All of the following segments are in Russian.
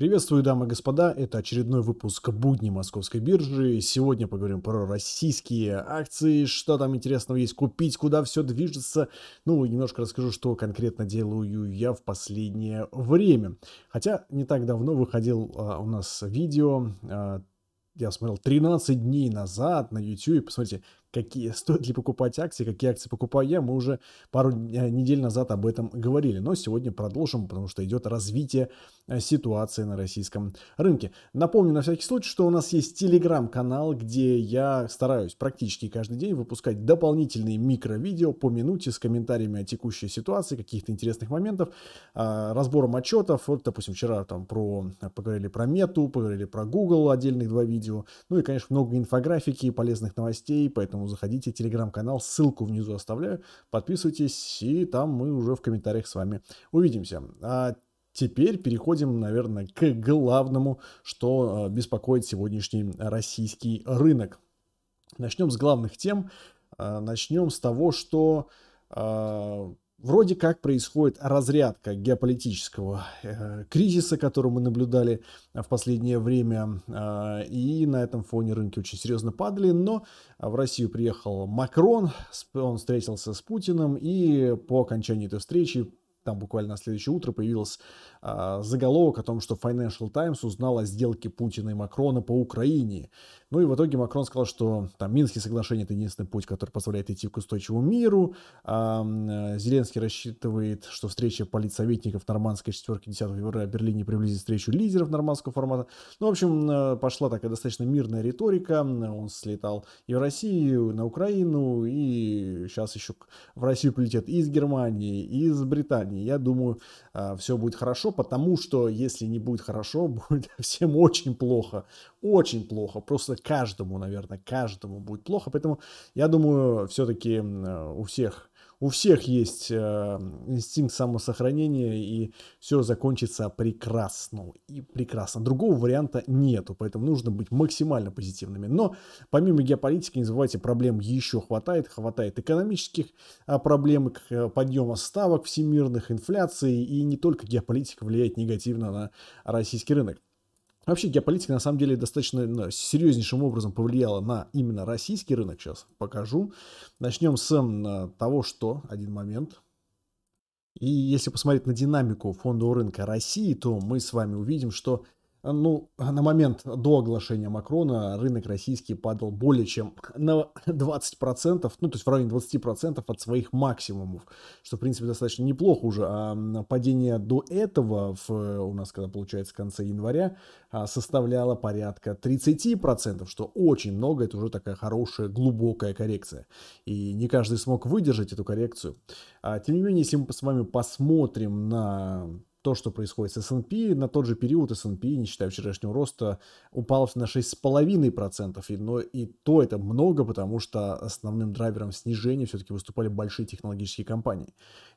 Приветствую, дамы и господа, это очередной выпуск «Будни московской биржи». Сегодня поговорим про российские акции, что там интересного есть купить, куда все движется. Ну, немножко расскажу, что конкретно делаю я в последнее время. Хотя не так давно выходил а, у нас видео а, я смотрел 13 дней назад на YouTube, посмотрите, какие, стоит ли покупать акции, какие акции покупаю я, мы уже пару э, недель назад об этом говорили. Но сегодня продолжим, потому что идет развитие э, ситуации на российском рынке. Напомню на всякий случай, что у нас есть телеграм-канал, где я стараюсь практически каждый день выпускать дополнительные микро-видео по минуте с комментариями о текущей ситуации, каких-то интересных моментов, а, разбором отчетов. Вот, допустим, вчера там про, э, поговорили про мету, поговорили про Google, отдельных два видео. Ну и, конечно, много инфографики, полезных новостей, поэтому поэтому заходите в телеграм-канал, ссылку внизу оставляю, подписывайтесь, и там мы уже в комментариях с вами увидимся. А Теперь переходим, наверное, к главному, что а, беспокоит сегодняшний российский рынок. Начнем с главных тем. А, начнем с того, что а, вроде как происходит разрядка геополитического э, кризиса, который мы наблюдали э, в последнее время, э, и на этом фоне рынки очень серьезно падали, но в Россию приехал Макрон, он встретился с Путиным, и по окончании этой встречи там буквально на следующее утро появился а, заголовок о том, что Financial Times узнал о сделке Путина и Макрона по Украине. Ну и в итоге Макрон сказал, что там Минские соглашения – это единственный путь, который позволяет идти к устойчивому миру. А, э, Зеленский рассчитывает, что встреча политсоветников нормандской четверки 10 февраля в Берлине приблизит встречу лидеров нормандского формата. Ну, в общем, э, пошла такая достаточно мирная риторика. Он слетал и в Россию, и на Украину, и сейчас еще в Россию прилетят из Германии, и из Британии компании. Я думаю, э, все будет хорошо, потому что если не будет хорошо, будет всем очень плохо. Очень плохо. Просто каждому, наверное, каждому будет плохо. Поэтому я думаю, все-таки э, у всех у всех есть э, инстинкт самосохранения, и все закончится прекрасно. И прекрасно. Другого варианта нету, поэтому нужно быть максимально позитивными. Но помимо геополитики, не забывайте, проблем еще хватает. Хватает экономических а, проблем, э, подъема ставок всемирных, инфляции, и не только геополитика влияет негативно на российский рынок. Вообще геополитика на самом деле достаточно ну, серьезнейшим образом повлияла на именно российский рынок. Сейчас покажу. Начнем с того, что один момент. И если посмотреть на динамику фондового рынка России, то мы с вами увидим, что ну, на момент до оглашения Макрона рынок российский падал более чем на 20%, ну, то есть в районе 20% от своих максимумов, что, в принципе, достаточно неплохо уже. А падение до этого, в, у нас, когда получается, в конце января, а, составляло порядка 30%, что очень много, это уже такая хорошая, глубокая коррекция. И не каждый смог выдержать эту коррекцию. А, тем не менее, если мы с вами посмотрим на то, что происходит с S&P, на тот же период S&P, не считая вчерашнего роста, упал на 6,5%, но и то это много, потому что основным драйвером снижения все-таки выступали большие технологические компании.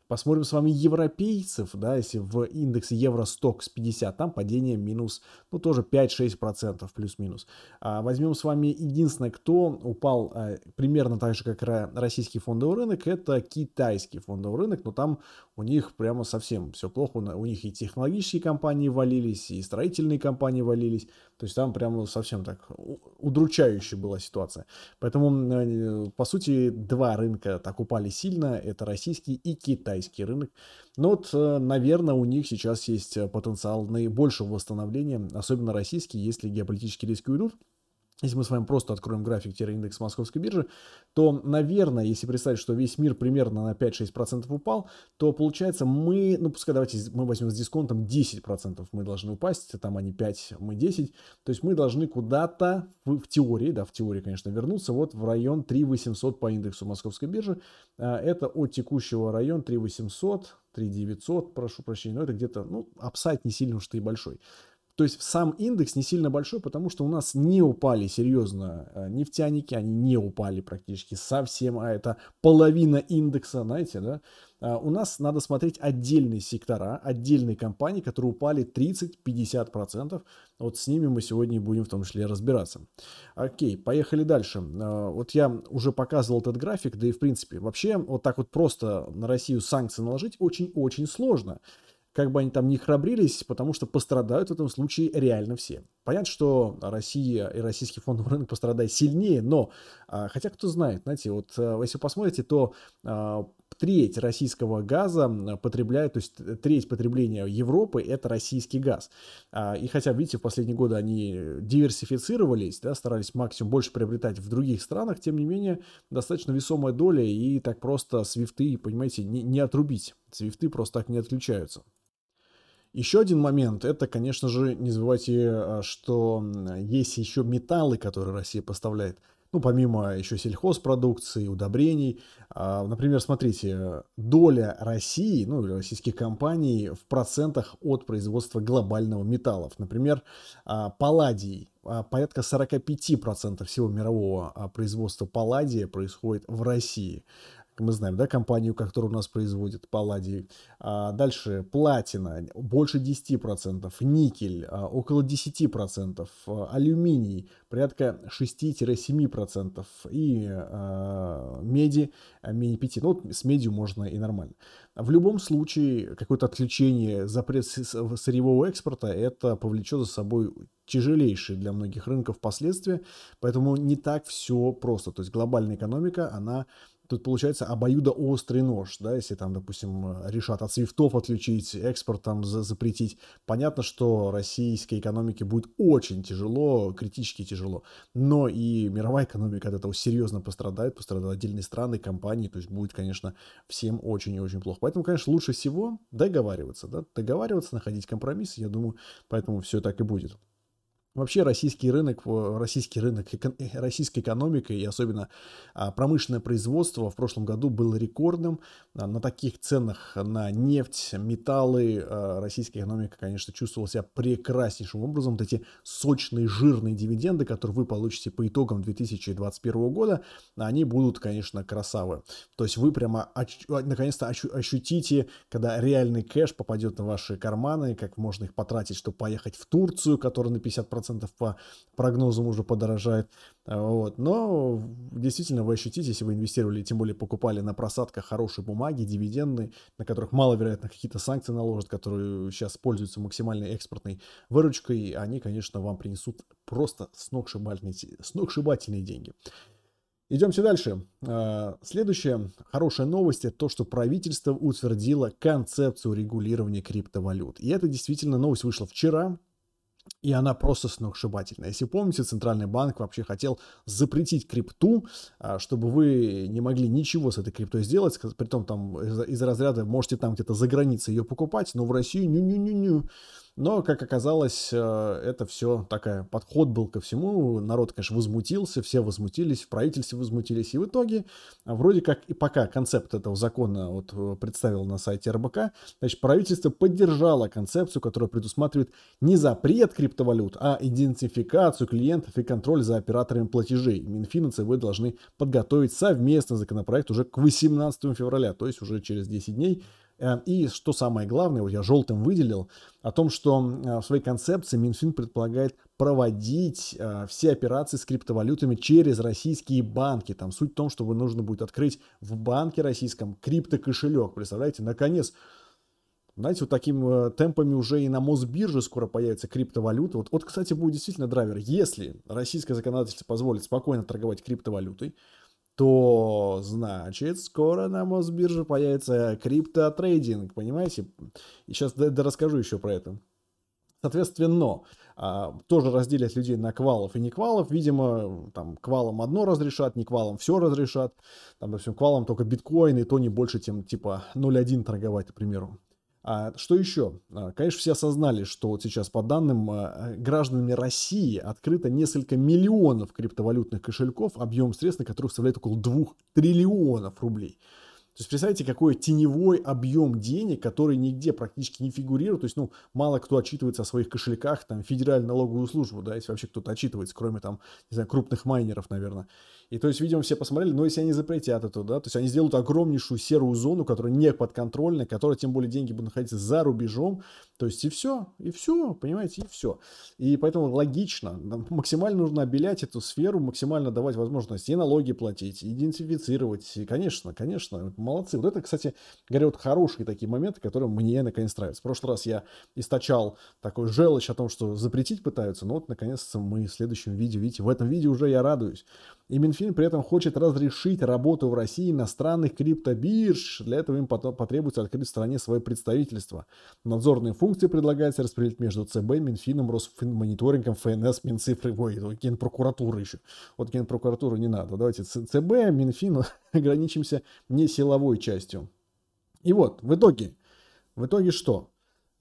Посмотрим с вами европейцев, да, если в индексе Евростокс 50, там падение минус, ну, тоже 5-6% плюс-минус. А возьмем с вами единственное, кто упал а, примерно так же, как российский фондовый рынок, это китайский фондовый рынок, но там у них прямо совсем все плохо, у них и технологические компании валились, и строительные компании валились, то есть там прямо совсем так удручающая была ситуация. Поэтому, э, по сути, два рынка так упали сильно. Это российский и китайский рынок. Но ну вот, э, наверное, у них сейчас есть э, потенциал наибольшего восстановления, особенно российский, если геополитические риски уйдут если мы с вами просто откроем график-индекс московской биржи, то, наверное, если представить, что весь мир примерно на 5-6% упал, то получается мы, ну пускай давайте мы возьмем с дисконтом 10% мы должны упасть, там они 5, мы 10, то есть мы должны куда-то в, в теории, да, в теории, конечно, вернуться вот в район 3800 по индексу московской биржи, а, это от текущего район 3800, 3900, прошу прощения, но это где-то, ну, апсайт не сильно уж и большой. То есть сам индекс не сильно большой, потому что у нас не упали серьезно э, нефтяники, они не упали практически совсем, а это половина индекса, знаете, да? А у нас надо смотреть отдельные сектора, отдельные компании, которые упали 30-50%. Вот с ними мы сегодня будем в том числе разбираться. Окей, поехали дальше. А, вот я уже показывал этот график, да и в принципе вообще вот так вот просто на Россию санкции наложить очень-очень сложно как бы они там не храбрились, потому что пострадают в этом случае реально все. Понятно, что Россия и российский фондовый рынок пострадает сильнее, но, а, хотя кто знает, знаете, вот э, если посмотрите, то а, треть российского газа потребляет, то есть э, треть потребления Европы – это российский газ. А, и хотя, видите, в последние годы они диверсифицировались, да, старались максимум больше приобретать в других странах, тем не менее, достаточно весомая доля, и так просто свифты, понимаете, не, не отрубить. Свифты просто так не отключаются. Еще один момент, это, конечно же, не забывайте, а, что есть еще металлы, которые Россия поставляет. Ну, помимо а, еще сельхозпродукции, удобрений. А, например, смотрите, доля России, ну, или российских компаний в процентах от производства глобального металлов. Например, палладий. Порядка 45% всего мирового производства палладия происходит в России мы знаем, да, компанию, которая у нас производит палладий. А дальше платина, больше 10%, никель, а около 10%, а алюминий, порядка 6-7% и а, меди, а, менее 5%. Ну, с медью можно и нормально. В любом случае, какое-то отключение, запрет сырьевого экспорта, это повлечет за собой тяжелейшие для многих рынков последствия, поэтому не так все просто. То есть глобальная экономика, она тут получается обоюдо острый нож, да, если там, допустим, решат от свифтов отключить, экспорт там запретить. Понятно, что российской экономике будет очень тяжело, критически тяжело, но и мировая экономика от этого серьезно пострадает, пострадают отдельные страны, компании, то есть будет, конечно, всем очень и очень плохо. Поэтому, конечно, лучше всего договариваться, да, договариваться, находить компромисс. я думаю, поэтому все так и будет. Вообще российский рынок, российский рынок, э, российская экономика и особенно а, промышленное производство в прошлом году было рекордным. А, на таких ценах на нефть, металлы а, российская экономика, конечно, чувствовала себя прекраснейшим образом. Вот эти сочные, жирные дивиденды, которые вы получите по итогам 2021 года, они будут, конечно, красавы. То есть вы прямо наконец-то ощутите, когда реальный кэш попадет на ваши карманы, как можно их потратить, чтобы поехать в Турцию, которая на 50% 10% по прогнозам уже подорожает. А, вот. Но действительно вы ощутите, если вы инвестировали, тем более покупали на просадках хорошие бумаги, дивиденды, на которых маловероятно какие-то санкции наложат, которые сейчас пользуются максимальной экспортной выручкой, они, конечно, вам принесут просто сногсшибательные, сногсшибательные деньги. Идемте дальше. А, следующая хорошая новость – это то, что правительство утвердило концепцию регулирования криптовалют. И это действительно новость вышла вчера, и она просто сногсшибательная. Если помните, Центральный банк вообще хотел запретить крипту, а, чтобы вы не могли ничего с этой криптой сделать, при том там из, из разряда можете там где-то за границей ее покупать, но в Россию ню-ню-ню-ню. Но, как оказалось, э, это все такая подход был ко всему. Народ, конечно, возмутился, все возмутились, в правительстве возмутились. И в итоге, э, вроде как и пока концепт этого закона вот э, представил на сайте РБК, значит, правительство поддержало концепцию, которая предусматривает не запрет криптовалют, а идентификацию клиентов и контроль за операторами платежей. Минфин и ЦБ должны подготовить совместно законопроект уже к 18 февраля, то есть уже через 10 дней Э, и что самое главное, вот я желтым выделил, о том, что э, в своей концепции Минфин предполагает проводить э, все операции с криптовалютами через российские банки. Там суть в том, что вы нужно будет открыть в банке российском криптокошелек. Представляете, наконец, знаете, вот такими темпами уже и на Мосбирже скоро появится криптовалюта. Вот, вот, кстати, будет действительно драйвер. Если российское законодательство позволит спокойно торговать криптовалютой, то значит скоро на Мосбирже появится криптотрейдинг, понимаете? И сейчас да расскажу еще про это. Соответственно, а, тоже разделят людей на квалов и не квалов. Видимо, там квалам одно разрешат, не квалам все разрешат. Там, допустим, квалам только биткоин, и то не больше, чем типа 0.1 торговать, к примеру. А что еще? А, конечно, все осознали, что вот сейчас по данным а, э, гражданами России открыто несколько миллионов криптовалютных кошельков, объем средств на которых составляет около 2 триллионов рублей. То есть представьте, какой теневой объем денег, который нигде практически не фигурирует. То есть, ну, мало кто отчитывается о своих кошельках, там, федеральную налоговую службу, да, если вообще кто-то отчитывается, кроме там, не знаю, крупных майнеров, наверное. И то есть, видимо, все посмотрели, но если они запретят это, да, то есть они сделают огромнейшую серую зону, которая не подконтрольна, которая, тем более, деньги будут находиться за рубежом, то есть и все, и все, понимаете, и все. И поэтому логично, максимально нужно обелять эту сферу, максимально давать возможность и налоги платить, и идентифицировать, и, конечно, конечно, молодцы. Вот это, кстати говоря, вот хорошие такие моменты, которые мне, наконец, нравятся. В прошлый раз я источал такой желчь о том, что запретить пытаются, но вот, наконец, мы в следующем видео, видите, в этом видео уже я радуюсь. И Минфин Минфин при этом хочет разрешить работу в России иностранных криптобирж. Для этого им потребуется открыть в стране свое представительство. Надзорные функции предлагается распределить между ЦБ, Минфином, Росфинмониторингом, ФНС, Минцифрой, ой, Генпрокуратура еще. Вот Генпрокуратуру не надо. Давайте ЦБ, Минфин ограничимся не силовой частью. И вот, в итоге, в итоге что?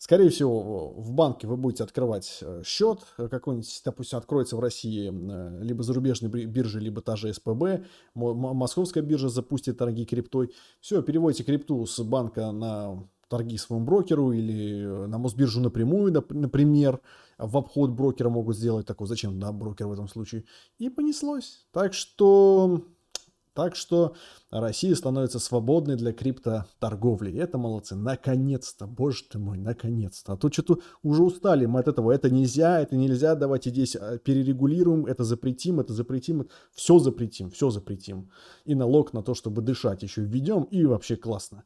Скорее всего, в банке вы будете открывать э, счет, э, какой-нибудь, допустим, откроется в России э, либо зарубежной бирже, либо та же СПБ, московская биржа запустит торги криптой. Все, переводите крипту с банка на торги своему брокеру или на Мосбиржу напрямую, например, в обход брокера могут сделать такой. Зачем, да, брокер в этом случае? И понеслось. Так что так что Россия становится свободной для криптоторговли. Это молодцы. Наконец-то, боже ты мой, наконец-то. А то что-то уже устали мы от этого. Это нельзя, это нельзя. Давайте здесь э, перерегулируем, это запретим, это запретим. Все запретим, все запретим. И налог на то, чтобы дышать еще введем. И вообще классно.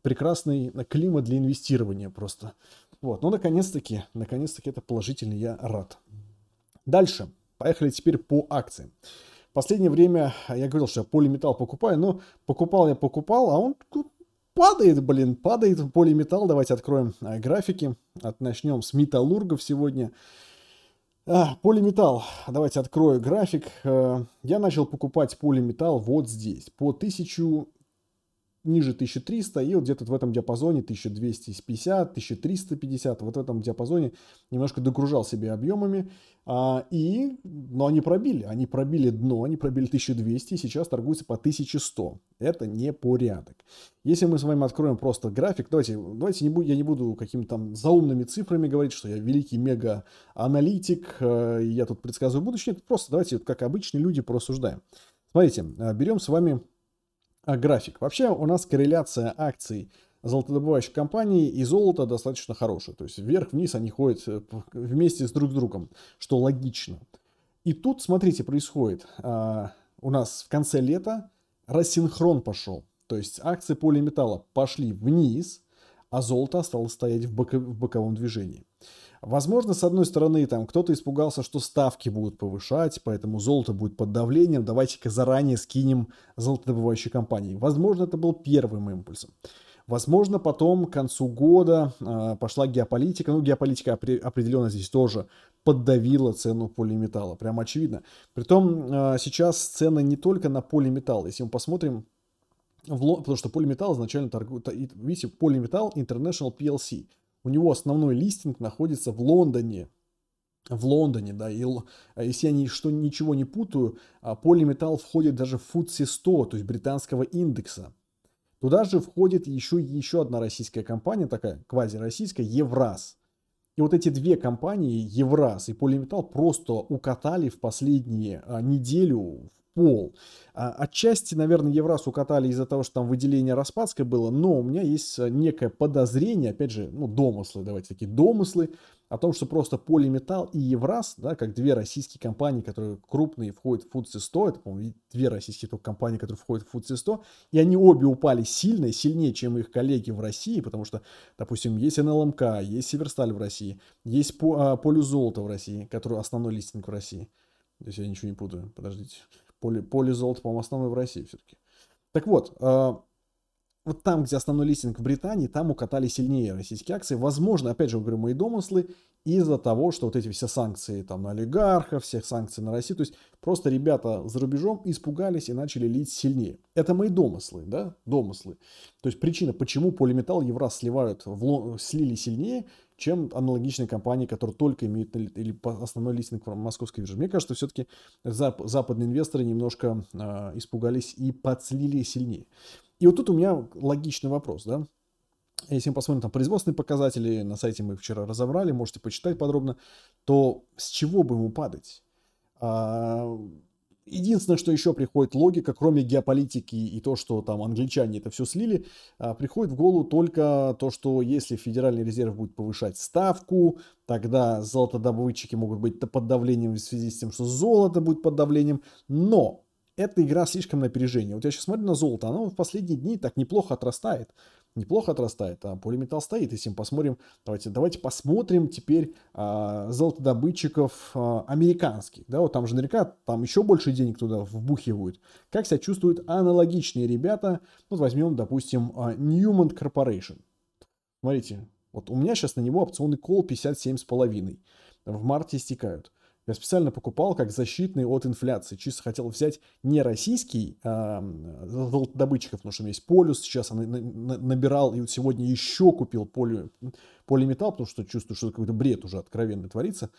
Прекрасный э, климат для инвестирования просто. Вот, ну наконец-таки, наконец-таки это положительно, я рад. Дальше. Поехали теперь по акциям последнее время а, я говорил, что я полиметалл покупаю, но покупал я покупал, а он падает, блин, падает полиметалл. Давайте откроем а, графики. От, начнем с металлургов сегодня. А, полиметалл. Давайте открою график. Э, я начал покупать полиметалл вот здесь, по 1000 ниже 1300 и вот где-то в этом диапазоне 1250, 1350, вот в этом диапазоне немножко догружал себе объемами. А, и, но они пробили, они пробили дно, они пробили 1200 и сейчас торгуются по 1100. Это не порядок. Если мы с вами откроем просто график, давайте, давайте не буду, я не буду какими-то там заумными цифрами говорить, что я великий мега-аналитик, э, я тут предсказываю будущее, просто давайте вот как обычные люди порассуждаем. Смотрите, э, берем с вами а, график. Вообще у нас корреляция акций золотодобывающих компаний и золота достаточно хорошая. То есть вверх-вниз они ходят э, вместе с друг другом, что логично. И тут, смотрите, происходит. А, у нас в конце лета рассинхрон пошел. То есть акции полиметалла пошли вниз, а золото осталось стоять в боковом движении. Возможно, с одной стороны, там кто-то испугался, что ставки будут повышать, поэтому золото будет под давлением, давайте-ка заранее скинем золотодобывающие компании. Возможно, это был первым импульсом. Возможно, потом к концу года э, пошла геополитика. Ну, геополитика определенно здесь тоже поддавила цену полиметалла. Прям очевидно. Притом э, сейчас цены не только на полиметалл. Если мы посмотрим, в, потому что полиметалл изначально торгует... Видите, полиметалл International PLC – у него основной листинг находится в Лондоне. В Лондоне, да, и э, если я ни что ничего не путаю, полиметалл входит даже в FTSE 100, то есть британского индекса. Туда же входит еще, еще одна российская компания, такая квазироссийская, Евраз. И вот эти две компании, Евраз и Полиметал просто укатали в последние а, неделю пол. А, отчасти, наверное, Евраз укатали из-за того, что там выделение Распадской было, но у меня есть э, некое подозрение, опять же, ну, домыслы, давайте такие домыслы, о том, что просто Полиметалл и Евраз, да, как две российские компании, которые крупные, входят в FTSE 100, это, по-моему, две российские только компании, которые входят в FTSE 100, и они обе упали сильно, сильнее, чем их коллеги в России, потому что, допустим, есть НЛМК, есть Северсталь в России, есть а, Полюзолото в России, который основной листинг в России. Здесь я ничего не путаю, подождите. Поле, поле золота, по-моему, основное в России все-таки. Так вот, э, вот там, где основной листинг в Британии, там укатали сильнее российские акции. Возможно, опять же, говорю, мои домыслы, из-за того, что вот эти все санкции там на олигархов, всех санкции на Россию, то есть просто ребята за рубежом испугались и начали лить сильнее. Это мои домыслы, да, домыслы. То есть причина, почему полиметалл Евраз сливают, в, слили сильнее, чем аналогичные компании, которые только имеют или основной листинг в московской бирже. Мне кажется, все-таки зап- западные инвесторы немножко э, испугались и подслили сильнее. И вот тут у меня логичный вопрос, да? Если мы посмотрим там производственные показатели, на сайте мы их вчера разобрали, можете почитать подробно, то с чего бы ему падать? А, Единственное, что еще приходит логика, кроме геополитики и то, что там англичане это все слили, а, приходит в голову только то, что если Федеральный резерв будет повышать ставку, тогда золотодобытчики могут быть под давлением в связи с тем, что золото будет под давлением. Но эта игра слишком на опережение. Вот я сейчас смотрю на золото, оно в последние дни так неплохо отрастает неплохо отрастает, а полиметалл стоит. Если мы посмотрим, давайте, давайте посмотрим теперь а, золотодобытчиков а, американских. Да, вот там же наверняка там еще больше денег туда вбухивают. Как себя чувствуют аналогичные ребята? вот возьмем, допустим, а, Newman Corporation. Смотрите, вот у меня сейчас на него опционный кол 57,5. В марте истекают. Я специально покупал как защитный от инфляции. Чисто хотел взять не российский а, золотодобытчиков, потому что у меня есть полюс. Сейчас он набирал и вот сегодня еще купил поли, полиметалл, потому что чувствую, что какой-то бред уже откровенно творится.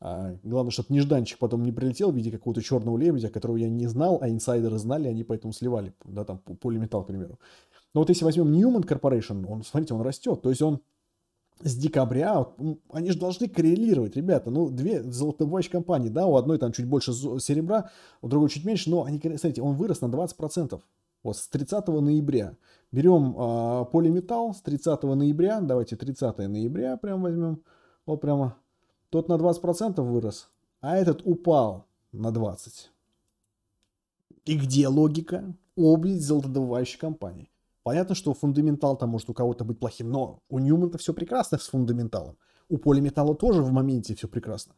А, главное, чтобы нежданчик потом не прилетел в виде какого-то черного лебедя, которого я не знал, а инсайдеры знали, они поэтому сливали, да, там, полиметалл, к примеру. Но вот если возьмем Newman Corporation, он, смотрите, он растет. То есть он с декабря, они же должны коррелировать, ребята, ну, две золотовые компании, да, у одной там чуть больше серебра, у другой чуть меньше, но они, смотрите, он вырос на 20%, вот, с 30 ноября. Берем э, полиметалл с 30 ноября, давайте 30 ноября прям возьмем, вот прямо, тот на 20% вырос, а этот упал на 20%. И где логика? Обе золотодобывающие компании. Понятно, что фундаментал там может у кого-то быть плохим, но у ньюмана все прекрасно с фундаменталом. У полиметалла тоже в моменте все прекрасно.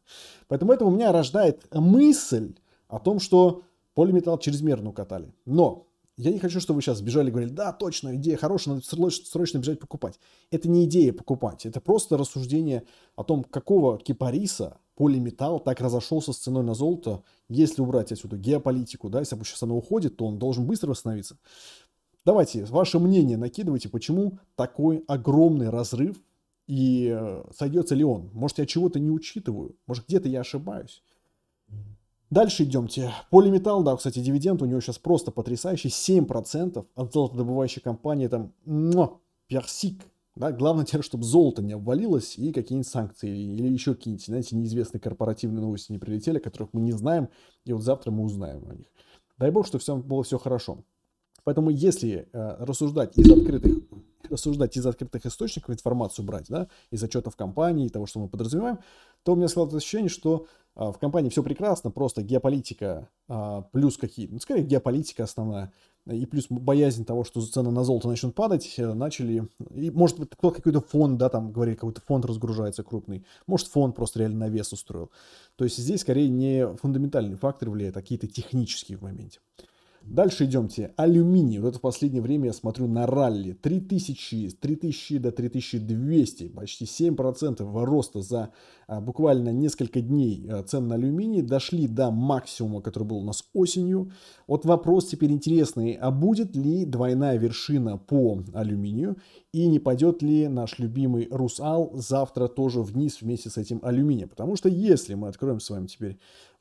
Поэтому это у меня рождает мысль о том, что полиметалл чрезмерно укатали. Но я не хочу, чтобы вы сейчас бежали и говорили, да, точно, идея хорошая, надо срочно, срочно бежать покупать. Это не идея покупать, это просто рассуждение о том, какого кипариса полиметалл так разошелся с ценой на золото, если убрать отсюда геополитику, да, если сейчас она уходит, то он должен быстро восстановиться. Давайте ваше мнение накидывайте, почему такой огромный разрыв и э, сойдется ли он. Может, я чего-то не учитываю, может, где-то я ошибаюсь. Дальше идемте. Полиметалл, да, кстати, дивиденд у него сейчас просто потрясающий. 7% от золотодобывающей компании там муа, персик. Да, главное теперь, чтобы золото не обвалилось и какие-нибудь санкции или еще какие-нибудь, знаете, неизвестные корпоративные новости не прилетели, которых мы не знаем, и вот завтра мы узнаем о них. Дай бог, что все было все хорошо. Поэтому если э, рассуждать из открытых рассуждать из открытых источников информацию брать, да, из отчетов компании, и того, что мы подразумеваем, то у меня складывается ощущение, что а, в компании все прекрасно, просто геополитика а, плюс какие, ну, скорее геополитика основная, и плюс боязнь того, что цены на золото начнут падать, э, начали, и может быть кто какой-то фонд, да, там говорили, какой-то фонд разгружается крупный, может фонд просто реально на вес устроил. То есть здесь скорее не фундаментальный фактор влияет, а какие-то технические в моменте. Дальше идемте. Алюминий. Вот это в последнее время я смотрю на ралли. 3000, 3000 до 3200. Почти 7% роста за а, буквально несколько дней а, цен на алюминий. Дошли до максимума, который был у нас осенью. Вот вопрос теперь интересный. А будет ли двойная вершина по алюминию? И не пойдет ли наш любимый Русал завтра тоже вниз вместе с этим алюминием? Потому что если мы откроем с вами теперь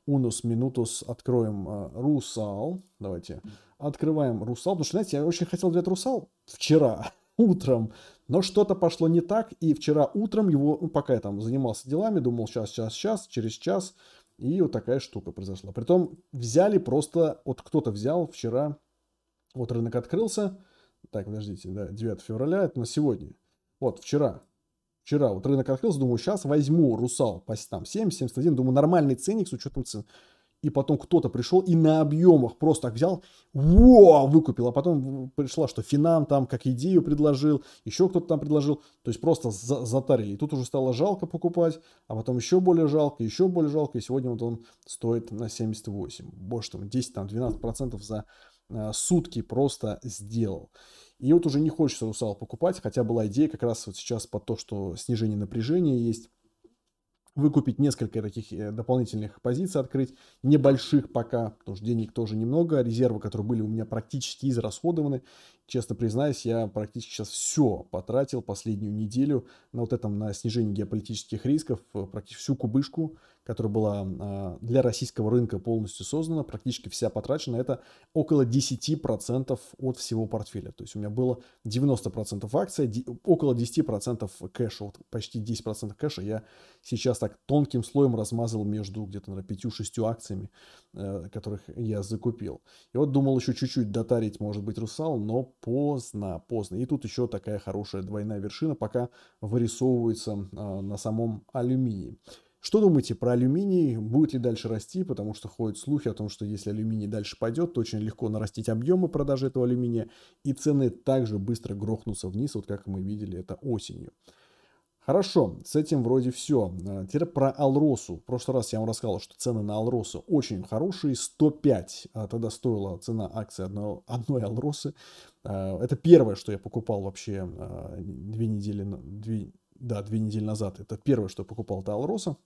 Унус минутус откроем э, русал. Давайте открываем русал. Потому что, знаете, я очень хотел взять русал вчера утром, но что-то пошло не так. И вчера утром его, ну, пока я там занимался делами, думал, сейчас, сейчас, сейчас, через час. И вот такая штука произошла. Притом взяли просто, вот кто-то взял вчера, вот рынок открылся. Так, подождите, да, 9 февраля, это на сегодня. Вот, вчера вчера вот рынок открылся, думаю, сейчас возьму русал по там 7, 71, думаю, нормальный ценник с учетом цен. И потом кто-то пришел и на объемах просто так взял, во, выкупил. А потом пришла, что Финам там как идею предложил, еще кто-то там предложил. То есть просто за затарили. И тут уже стало жалко покупать, а потом еще более жалко, еще более жалко. И сегодня вот он стоит на 78. Больше там 10-12% там, за э, сутки просто сделал. И вот уже не хочется русал покупать, хотя была идея как раз вот сейчас по то, что снижение напряжения есть, выкупить несколько таких э, дополнительных позиций, открыть, небольших пока, потому что денег тоже немного, резервы, которые были у меня практически израсходованы. Честно признаюсь, я практически сейчас все потратил последнюю неделю на вот этом, на снижение геополитических рисков, э, практически всю кубышку, которая была а, для российского рынка полностью создана, практически вся потрачена, это около 10% от всего портфеля. То есть у меня было 90% акций, около 10% кэша, вот почти 10% кэша я сейчас так тонким слоем размазал между где-то, наверное, 5-6 акциями, э, которых я закупил. И вот думал еще чуть-чуть дотарить, может быть, русал, но поздно, поздно. И тут еще такая хорошая двойная вершина пока вырисовывается а, на самом алюминии. Что думаете про алюминий? Будет ли дальше расти? Потому что ходят слухи о том, что если алюминий дальше пойдет, то очень легко нарастить объемы продажи этого алюминия, и цены также быстро грохнутся вниз, вот как мы видели это осенью. Хорошо, с этим вроде все. А, теперь про Алросу. В прошлый раз я вам рассказал, что цены на Алросу очень хорошие. 105 а, тогда стоила цена акции одной, одной Алросы. А, это первое, что я покупал вообще две недели, две, да, две недели назад. Это первое, что я покупал, это Алроса.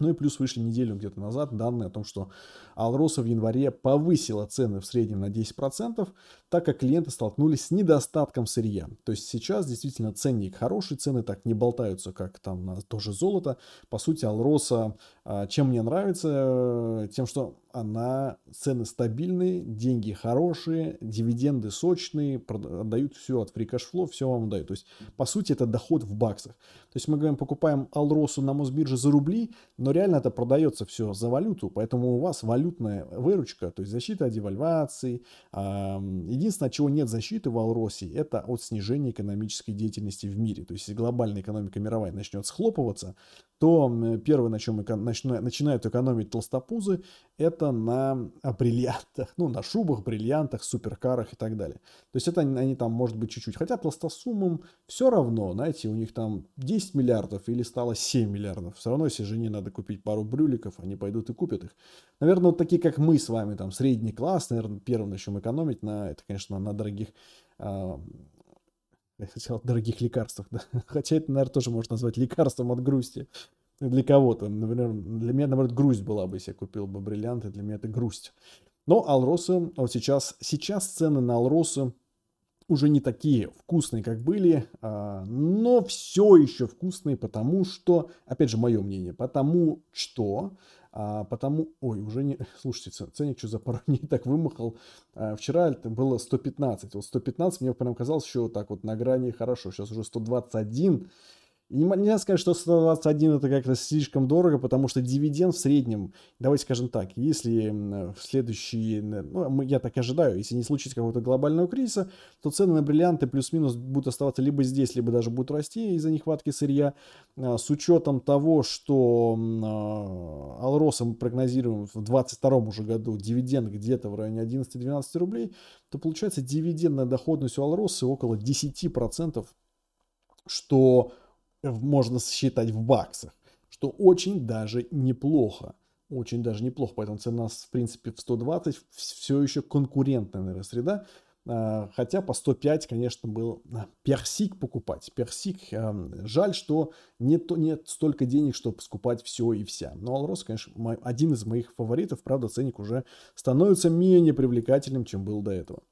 Ну и плюс вышли неделю где-то назад данные о том, что Алроса в январе повысила цены в среднем на 10%, так как клиенты столкнулись с недостатком сырья. То есть сейчас действительно ценник хороший, цены так не болтаются, как там на тоже золото. По сути, Алроса, а, чем мне нравится, э, тем, что она, цены стабильные, деньги хорошие, дивиденды сочные, отдают все от фрикашфло, все вам дают. То есть, по сути, это доход в баксах. То есть, мы говорим, покупаем Алросу на Мосбирже за рубли, но реально это продается все за валюту, поэтому у вас валютная выручка, то есть защита от девальвации. Единственное, чего нет защиты в Алросе, это от снижения экономической деятельности в мире. То есть, если глобальная экономика мировая начнет схлопываться, то первое, на чем начинают экономить толстопузы, это это на а, бриллиантах, ну, на шубах, бриллиантах, суперкарах и так далее. То есть это они, они там, может быть, чуть-чуть, хотя пластосумам все равно, знаете, у них там 10 миллиардов или стало 7 миллиардов. Все равно, если жене надо купить пару брюликов, они пойдут и купят их. Наверное, вот такие, как мы с вами, там, средний класс, наверное, первым начнем экономить на, это, конечно, на дорогих а, я хотел дорогих лекарствах, да. Хотя это, наверное, тоже можно назвать лекарством от грусти для кого-то. Например, для меня, наоборот, грусть была бы, если я купил бы бриллианты, для меня это грусть. Но Алросы, а вот сейчас, сейчас цены на Алросы уже не такие вкусные, как были, а, но все еще вкусные, потому что, опять же, мое мнение, потому что, а, потому, ой, уже не, слушайте, ценник что за пару дней так вымахал, вчера это было 115, вот 115 мне прям казалось еще вот так вот на грани хорошо, сейчас уже 121, не, нельзя сказать, что 121 это как-то слишком дорого, потому что дивиденд в среднем, давайте скажем так, если в следующие, ну, я так ожидаю, если не случится какого-то глобального кризиса, то цены на бриллианты плюс-минус будут оставаться либо здесь, либо даже будут расти из-за нехватки сырья. А, с учетом того, что а, Алроса мы прогнозируем в 2022 уже году дивиденд где-то в районе 11-12 рублей, то получается дивидендная доходность у Алросы около 10%, что можно считать в баксах, что очень даже неплохо. Очень даже неплохо, поэтому цена, в принципе, в 120 все еще конкурентная, наверное, среда. А, хотя по 105, конечно, был а, персик покупать. Персик, а, жаль, что нет, нет столько денег, чтобы скупать все и вся. Но Алрос, конечно, один из моих фаворитов. Правда, ценник уже становится менее привлекательным, чем был до этого.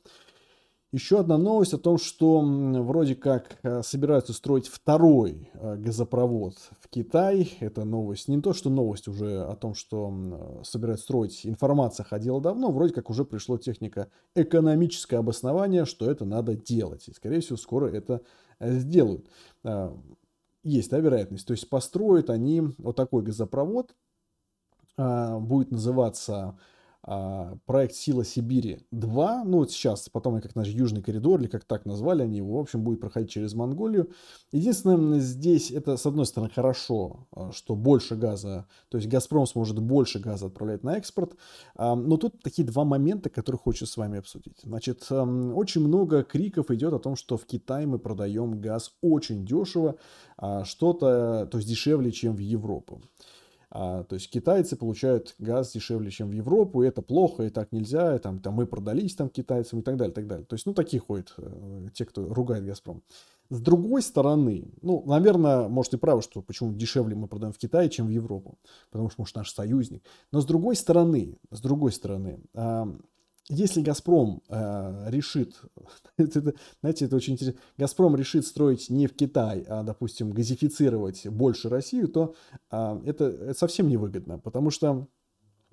Еще одна новость о том, что вроде как э, собираются строить второй э, газопровод в Китай. Это новость, не то что новость уже о том, что собираются строить, информация ходила давно, вроде как уже пришло техника экономическое обоснование, что это надо делать. И, скорее всего, скоро это э, сделают. Есть, да, вероятность. То есть построят они вот такой газопровод, будет называться а, проект «Сила Сибири-2». Ну, вот сейчас, потом как наш Южный коридор, или как так назвали они его, в общем, будет проходить через Монголию. Единственное, здесь это, с одной стороны, хорошо, а, что больше газа, то есть «Газпром» сможет больше газа отправлять на экспорт, а, но тут такие два момента, которые хочу с вами обсудить. Значит, очень много криков идет о том, что в Китае мы продаем газ очень дешево, что-то, то есть дешевле, чем в Европу. А, то есть китайцы получают газ дешевле, чем в Европу, и это плохо, и так нельзя, и там, там мы продались там китайцам и так далее, и так далее. То есть, ну, такие ходят э, те, кто ругает «Газпром». С другой стороны, ну, наверное, может и право, что почему дешевле мы продаем в Китае, чем в Европу, потому что, может, наш союзник. Но с другой стороны, с другой стороны, если «Газпром» э, решит, это, знаете, это очень интересно, «Газпром» решит строить не в Китай, а, допустим, газифицировать больше Россию, то э, это, это совсем невыгодно, потому что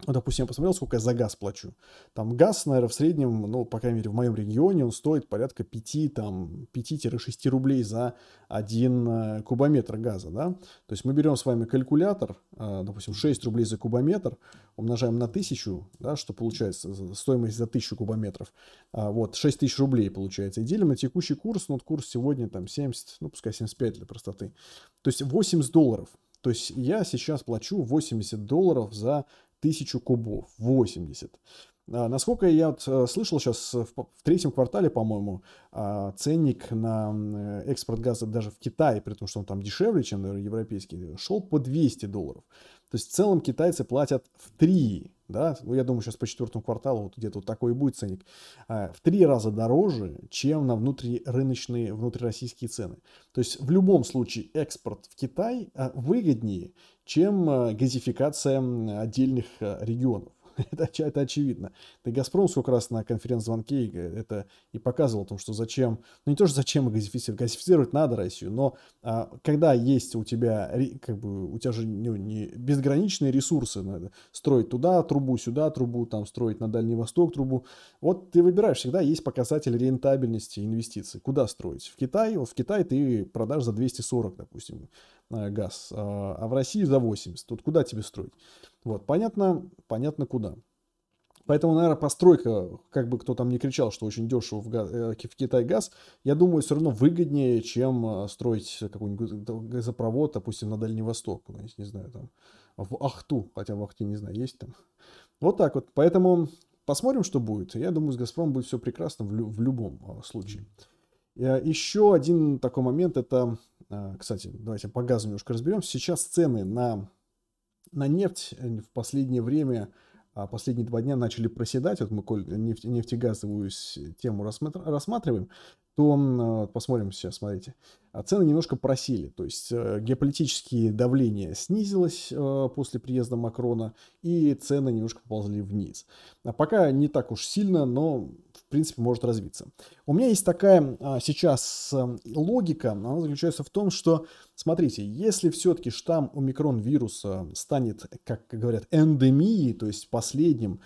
вот, ну, допустим, я посмотрел, сколько я за газ плачу. Там газ, наверное, в среднем, ну, по крайней мере, в моем регионе он стоит порядка 5, там, 5-6 рублей за один э, кубометр газа, да. То есть мы берем с вами калькулятор, э, допустим, 6 рублей за кубометр, умножаем на 1000, да, что получается стоимость за 1000 кубометров. А вот, 6 тысяч рублей получается. И делим на текущий курс, ну, вот курс сегодня там 70, ну, пускай 75 для простоты. То есть 80 долларов. То есть я сейчас плачу 80 долларов за тысячу кубов, 80. А, насколько я э, слышал сейчас, э, в третьем квартале, по-моему, а, ценник на э, экспорт газа даже в Китае, при том, что он там дешевле, чем наверное, европейский, шел по 200 долларов. То есть в целом китайцы платят в 3, да, ну, я думаю, сейчас по четвертому кварталу вот где-то вот такой и будет ценник, а, в 3 раза дороже, чем на внутрирыночные, внутрироссийские цены. То есть в любом случае экспорт в Китай выгоднее, чем э, газификация отдельных э, регионов. Это, это очевидно. Да и Газпром сколько раз на конференц-звонке э, это и показывал о том, что зачем, ну не то, что зачем газифицировать, газифицировать надо Россию, но а, когда есть у тебя, как бы, у тебя же не, не безграничные ресурсы, надо строить туда трубу, сюда трубу, там строить на Дальний Восток трубу, вот ты выбираешь, всегда есть показатель рентабельности инвестиций, куда строить, в Китай, вот в Китай ты продашь за 240, допустим, Э, газ, а, а в России за 80. Тут куда тебе строить? Вот, понятно, понятно куда. Поэтому, наверное, постройка, как бы кто там не кричал, что очень дешево в, э, в Китай газ, я думаю, все равно выгоднее, чем э, строить какой-нибудь газопровод, допустим, на Дальний Восток, ну, не знаю, там, в Ахту, хотя в Ахте не знаю, есть там. Вот так вот. Поэтому посмотрим, что будет. Я думаю, с «Газпромом» будет все прекрасно в, лю- в любом а, случае. Еще один такой момент – это а, кстати, давайте по газу немножко разберемся. Сейчас цены на, на нефть э, в последнее время, а, последние два дня начали проседать. Вот мы коль нефть, нефтегазовую тему рассматриваем, то а, посмотрим сейчас, смотрите. Цены немножко просели, то есть э, геополитические давления снизилось э, после приезда Макрона, и цены немножко ползли вниз. А пока не так уж сильно, но принципе, может развиться. У меня есть такая а, сейчас а, логика, она заключается в том, что, смотрите, если все-таки штамм омикрон вируса станет, как говорят, эндемией, то есть последним,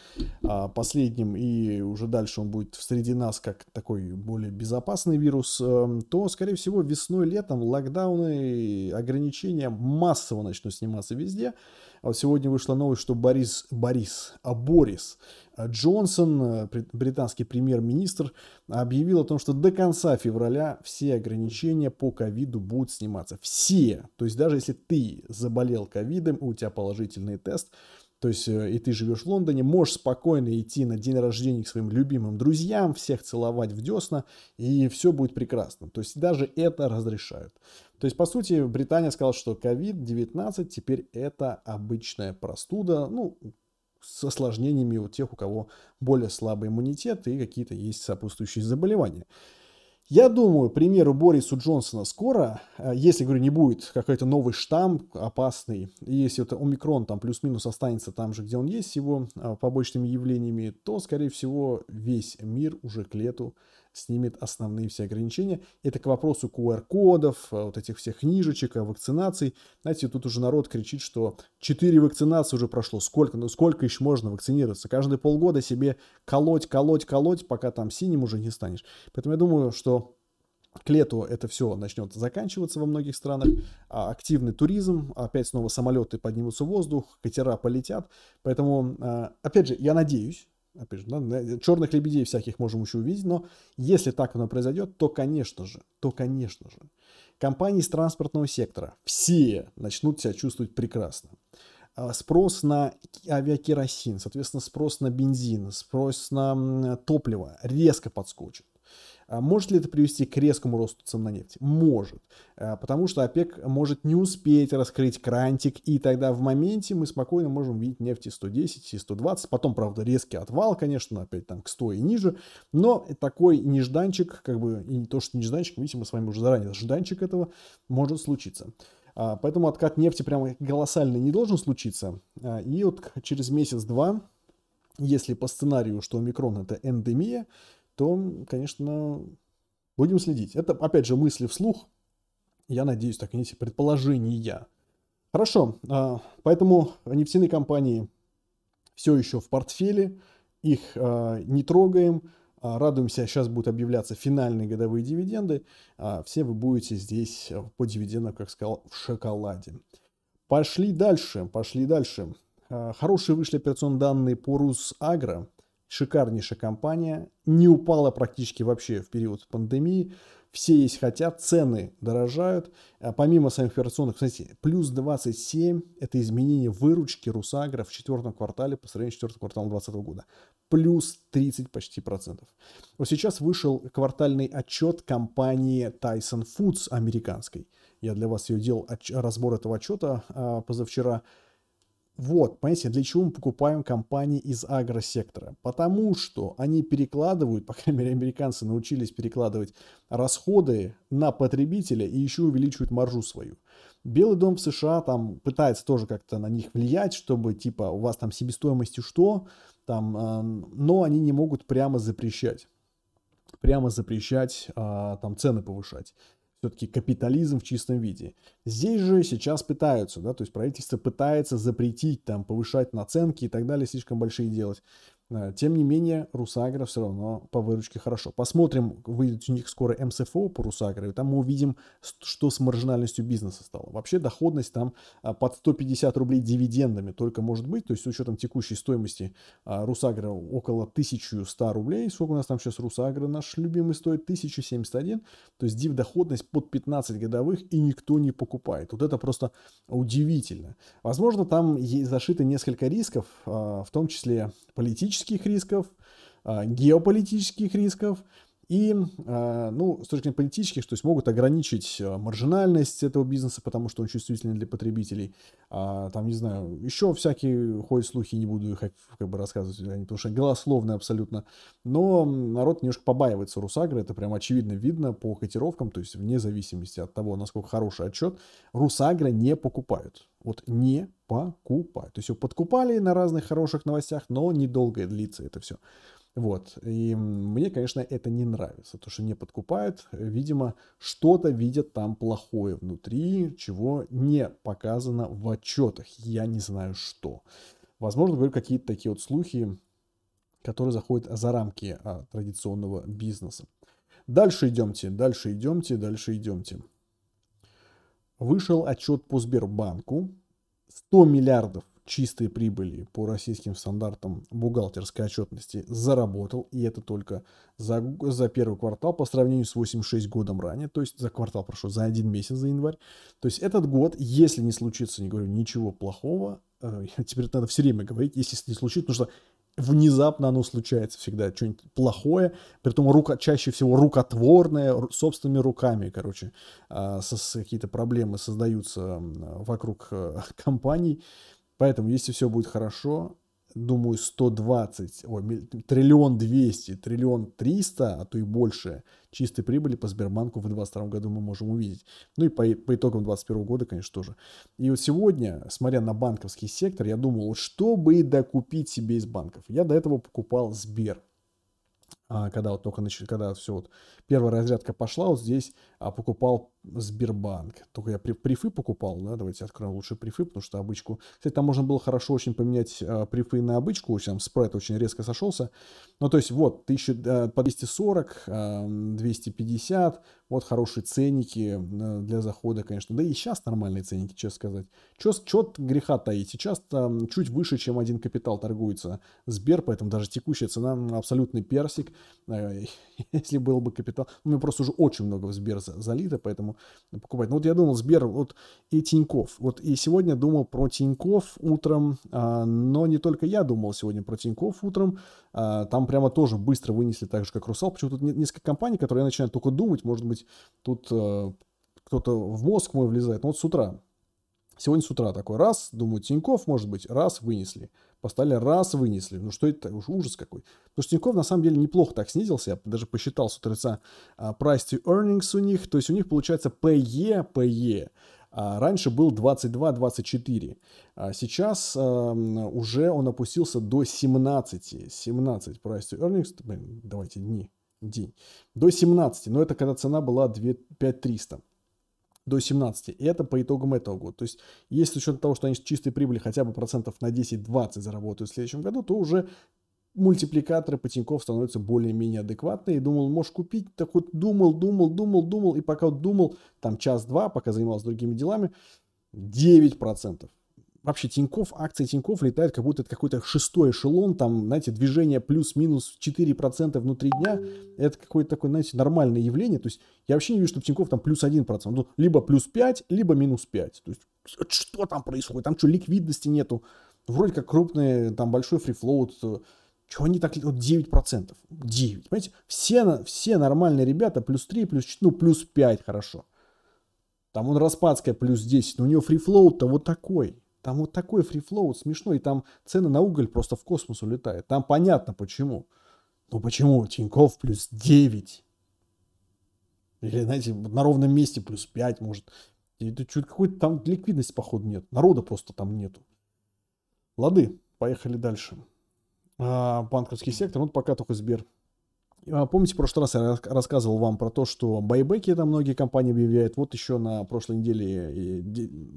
а, последним, и уже дальше он будет среди нас как такой более безопасный вирус, а, то, скорее всего, весной, летом локдауны, ограничения массово начнут сниматься везде, а вот сегодня вышла новость, что Борис, Борис, а Борис а, Джонсон, а, британский премьер-министр, объявил о том, что до конца февраля все ограничения по ковиду будут сниматься. Все. То есть даже если ты заболел ковидом и у тебя положительный тест – то есть э, и ты живешь в Лондоне, можешь спокойно идти на день рождения к своим любимым друзьям, всех целовать в десна, и все будет прекрасно. То есть даже это разрешают. То есть, по сути, Британия сказала, что COVID-19 теперь это обычная простуда, ну, с осложнениями у тех, у кого более слабый иммунитет и какие-то есть сопутствующие заболевания. Я думаю, примеру Борису Джонсона скоро, э, если, говорю, не будет какой-то новый штамп опасный, и если это омикрон там плюс-минус останется там же, где он есть, с его э, побочными явлениями, то, скорее всего, весь мир уже к лету снимет основные все ограничения. Это к вопросу QR-кодов, э, вот этих всех книжечек, э, вакцинаций. Знаете, тут уже народ кричит, что 4 вакцинации уже прошло. Сколько, ну сколько еще можно вакцинироваться? Каждые полгода себе колоть, колоть, колоть, пока там синим уже не станешь. Поэтому я думаю, что к лету это все начнет заканчиваться во многих странах. А активный туризм, опять снова самолеты поднимутся в воздух, катера полетят. Поэтому, э, опять же, я надеюсь, опять же, да, э, черных лебедей всяких можем еще увидеть, но если так оно произойдет, то, конечно же, то, конечно же, компании из транспортного сектора все начнут себя чувствовать прекрасно. А, спрос на авиакеросин, соответственно, спрос на бензин, спрос на топливо резко подскочит. А может ли это привести к резкому росту цен на нефть? Может. А, потому что ОПЕК может не успеть раскрыть крантик, и тогда в моменте мы спокойно можем видеть нефть и 110, и 120. Потом, правда, резкий отвал, конечно, опять там к 100 и ниже. Но такой нежданчик, как бы, и не то, что нежданчик, видите, мы с вами уже заранее, жданчик этого может случиться. А, поэтому откат нефти прямо колоссальный не должен случиться. И вот через месяц-два, если по сценарию, что омикрон это эндемия, то, конечно, будем следить. Это, опять же, мысли вслух. Я надеюсь, так и эти предположения. Хорошо, а, поэтому нефтяные компании все еще в портфеле, их а, не трогаем, а, радуемся, сейчас будут объявляться финальные годовые дивиденды, все вы будете здесь э, по дивидендам, как сказал, в шоколаде. Пошли дальше, пошли дальше. Хорошие вышли операционные данные по РусАгро шикарнейшая компания, не упала практически вообще в период пандемии, все есть хотят, цены дорожают, а помимо самих операционных, кстати, плюс 27 – это изменение выручки Русагра в четвертом квартале по сравнению с четвертым кварталом 2020 года, плюс 30 почти процентов. Вот сейчас вышел квартальный отчет компании Tyson Foods американской. Я для вас ее делал разбор этого отчета а, позавчера – вот, понимаете, для чего мы покупаем компании из агросектора? Потому что они перекладывают, по крайней мере, американцы научились перекладывать расходы на потребителя и еще увеличивают маржу свою. Белый дом в США там пытается тоже как-то на них влиять, чтобы типа у вас там себестоимостью что, там, э, но они не могут прямо запрещать прямо запрещать а, там цены повышать все-таки капитализм в чистом виде. Здесь же сейчас пытаются, да, то есть правительство пытается запретить, там, повышать наценки и так далее, слишком большие делать. Э, тем не менее, Русагра все равно по выручке хорошо. Посмотрим, выйдет у них скоро МСФО по Русагре, и там мы увидим, что с маржинальностью бизнеса стало. Вообще доходность там э, под 150 рублей дивидендами только может быть, то есть с учетом текущей стоимости э, Русагра около 1100 рублей. Сколько у нас там сейчас Русагра наш любимый стоит? 1071. То есть див доходность под 15 годовых и никто не покупает. Вот это просто удивительно. Возможно, там зашито несколько рисков, в том числе политические политических рисков, а, геополитических рисков, и, э, ну, с точки зрения политических, то есть могут ограничить э, маржинальность этого бизнеса, потому что он чувствительный для потребителей. А, там, не знаю, еще всякие ходят слухи, не буду их как бы рассказывать, потому что голословные абсолютно. Но народ немножко побаивается Русагры, это прям очевидно видно по котировкам, то есть вне зависимости от того, насколько хороший отчет, Русагры не покупают. Вот не покупают. То есть его подкупали на разных хороших новостях, но недолго длится это все. Вот. И мне, конечно, это не нравится, то, что не подкупает. Видимо, что-то видят там плохое внутри, чего не показано в отчетах. Я не знаю, что. Возможно, говорю, какие-то такие вот слухи, которые заходят за рамки а, традиционного бизнеса. Дальше идемте, дальше идемте, дальше идемте. Вышел отчет по Сбербанку. 100 миллиардов чистой прибыли по российским стандартам бухгалтерской отчетности заработал, и это только за, за первый квартал по сравнению с 8,6 годом ранее, то есть за квартал, прошу, за один месяц, за январь. То есть этот год, если не случится, не говорю, ничего плохого, э, теперь надо все время говорить, если не случится, потому что внезапно оно случается всегда, что-нибудь плохое, при притом рука, чаще всего рукотворное, собственными руками, короче, э, какие-то проблемы создаются вокруг э, компаний, Поэтому, если все будет хорошо, думаю, 120, ой, триллион 200, триллион 300, а то и больше чистой прибыли по Сбербанку в 2022 году мы можем увидеть. Ну и по, по итогам 2021 года, конечно, тоже. И вот сегодня, смотря на банковский сектор, я думал, вот что бы и докупить себе из банков. Я до этого покупал Сбер. А, когда вот только начали, когда все вот первая разрядка пошла, вот здесь а, покупал Сбербанк. Только я при, прифы покупал, да, давайте откроем лучше прифы, потому что обычку... Кстати, там можно было хорошо очень поменять а, прифы на обычку, очень там спрайт очень резко сошелся. Ну, то есть вот, 1000, э, по 240, 250, вот хорошие ценники э, для захода, конечно. Да и сейчас нормальные ценники, честно сказать. Че, че греха таить? Сейчас чуть выше, чем один капитал торгуется Сбер, поэтому даже текущая цена абсолютный персик. Э, если был бы капитал. Ну, у меня просто уже очень много в Сбер залито, поэтому покупать. Но ну, вот я думал, Сбер, вот и Тиньков. Вот и сегодня думал про Тиньков утром, а, но не только я думал сегодня про Тиньков утром. А, там прямо тоже быстро вынесли так же, как Русал. Почему тут несколько компаний, которые я начинаю только думать, может быть, тут э, кто-то в мозг мой влезает. Но ну, вот с утра Сегодня с утра такой раз, думаю, Тиньков, может быть, раз вынесли поставили раз, вынесли. Ну что это? Уж ужас какой. Но Тиньков на самом деле неплохо так снизился. Я даже посчитал с утреца а, price to earnings у них. То есть у них получается PE, PE. А раньше был 22-24. А сейчас эм, уже он опустился до 17. 17 price to earnings. Блин, давайте дни. День. До 17. Но это когда цена была 5 300 до 17. И это по итогам этого года. То есть, если с учетом того, что они чистой прибыли хотя бы процентов на 10-20 заработают в следующем году, то уже мультипликаторы по Тинькофф становятся более-менее адекватные. И думал, можешь купить. Так вот думал, думал, думал, думал. И пока вот думал, там час-два, пока занимался другими делами, 9% вообще Тиньков, акции Тиньков летают как будто это какой-то шестой эшелон, там, знаете, движение плюс-минус 4% внутри дня, это какое-то такое, знаете, нормальное явление, то есть я вообще не вижу, что Тиньков там плюс 1%, ну, либо плюс 5, либо минус 5, то есть что там происходит, там что, ликвидности нету, вроде как крупный, там, большой фрифлоут, чего они так, вот 9%, 9, понимаете, все, все нормальные ребята, плюс 3, плюс 4, ну, плюс 5, хорошо, там он Распадская плюс 10, но у него фрифлоут-то вот такой, там вот такой фрифлоут смешной, и там цены на уголь просто в космос улетают. Там понятно почему. Ну почему Тиньков плюс 9? Или, знаете, на ровном месте плюс 5, может. Это чуть какой-то там ликвидность, походу, нет. Народа просто там нету. Лады, поехали дальше. А, банковский сектор, вот пока только Сбер а, помните, в прошлый раз я рассказывал вам про то, что байбеки там многие компании объявляют. Вот еще на прошлой неделе,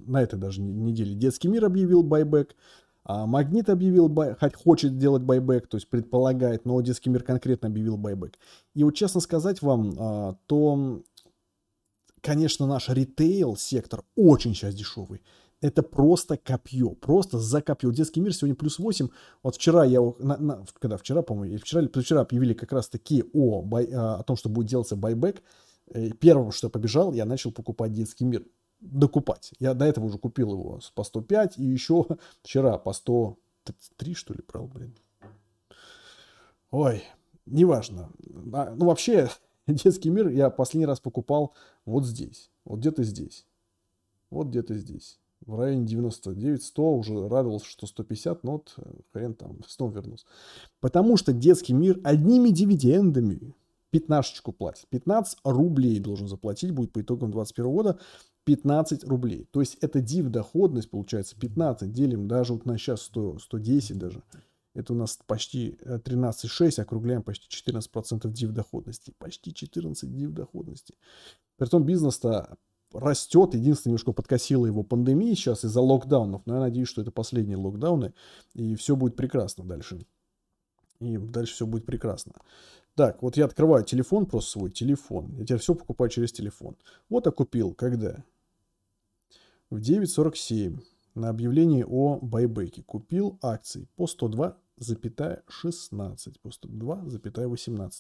на этой даже неделе Детский мир объявил байбек. А Магнит объявил, бай, хочет делать байбек, то есть предполагает, но Детский мир конкретно объявил байбек. И вот честно сказать вам, а, то, конечно, наш ритейл-сектор очень сейчас дешевый. Это просто копье, просто за копье. Детский мир сегодня плюс 8. Вот вчера я, на, на, когда вчера, по-моему, вчера или вчера объявили как раз таки о, бай, а, о том, что будет делаться байбек. Э, первым, что я побежал, я начал покупать детский мир. Докупать. Я до этого уже купил его по 105 и еще вчера по 103, что ли, брал, блин. Ой, неважно. А, ну, вообще, детский мир я последний раз покупал вот здесь. Вот где-то здесь. Вот где-то здесь в районе 99, 100, уже радовался, что 150, но вот э, хрен там, снова вернулся. Потому что детский мир одними дивидендами пятнашечку платит. 15 рублей должен заплатить, будет по итогам 2021 года 15 рублей. То есть это див доходность получается 15, делим даже вот на сейчас 100, 110 даже. Это у нас почти 13,6, э, округляем почти 14% див доходности. Почти 14 див доходности. при том бизнес-то растет. Единственное, немножко подкосила его пандемия сейчас из-за локдаунов. Но я надеюсь, что это последние локдауны, и все будет прекрасно дальше. И дальше все будет прекрасно. Так, вот я открываю телефон, просто свой телефон. Я теперь все покупаю через телефон. Вот я купил, когда? В 9.47 на объявлении о байбеке купил акции по 102, 16, по 102,18.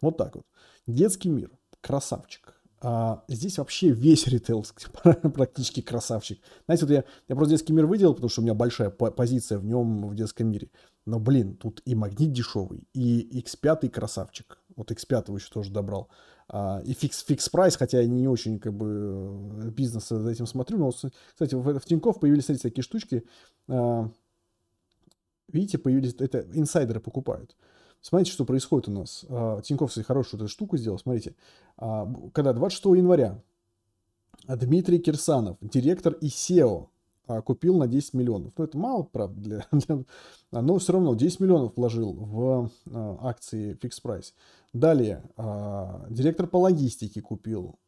Вот так вот. Детский мир. Красавчик а, здесь вообще весь ритейл практически красавчик. Знаете, вот я, я просто детский мир выделил, потому что у меня большая по- позиция в нем, в детском мире. Но, блин, тут и магнит дешевый, и X5 красавчик. Вот X5 еще тоже добрал. А, и фикс, фикс прайс, хотя я не очень как бы э, бизнеса за этим смотрю. Но, кстати, в, в Тинькофф появились, смотрите, такие штучки. А, видите, появились, это инсайдеры покупают. Смотрите, что происходит у нас. А, Тиньков, кстати, хорошую эту штуку сделал. Смотрите, а, когда 26 января Дмитрий Кирсанов, директор ИСЕО, а, купил на 10 миллионов. Ну, это мало, правда, для, для, но все равно 10 миллионов вложил в акции Fix Price. Далее, директор по логистике купил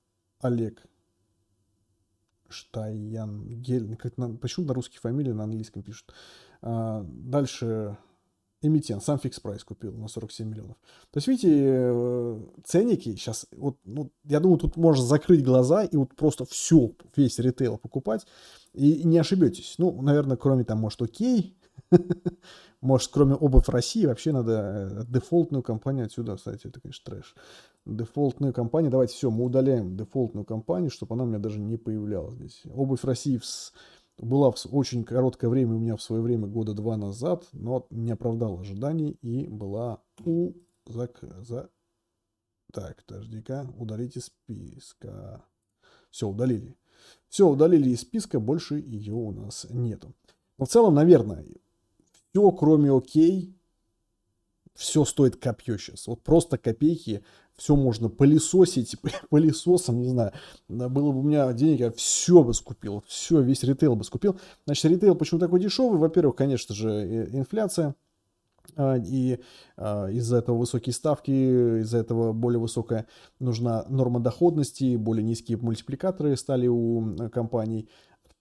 Олег Штайянгель. Почему на русские фамилии на английском пишут? дальше эмитент, сам фикс прайс купил на 47 миллионов. То есть, видите, э, ценники сейчас, вот, ну, я думаю, тут можно закрыть глаза и вот просто все, весь ритейл покупать, и не ошибетесь. Ну, наверное, кроме там, может, окей, может, кроме обувь России, вообще надо э, дефолтную компанию отсюда, кстати, это, конечно, трэш. Дефолтную компанию, давайте все, мы удаляем дефолтную компанию, чтобы она у меня даже не появлялась здесь. Обувь России в была в очень короткое время у меня в свое время, года два назад, но не оправдала ожиданий и была у зак... Так, подожди-ка, удалите списка. Все, удалили. Все, удалили из списка, больше ее у нас нету. Но в целом, наверное, все, кроме окей, все стоит копье сейчас. Вот просто копейки, все можно пылесосить, пылесосом, не знаю. Было бы у меня денег, я все бы скупил, все, весь ритейл бы скупил. Значит, ритейл почему такой дешевый? Во-первых, конечно же, инфляция. А, и а, из-за этого высокие ставки, из-за этого более высокая нужна норма доходности, более низкие мультипликаторы стали у э, компаний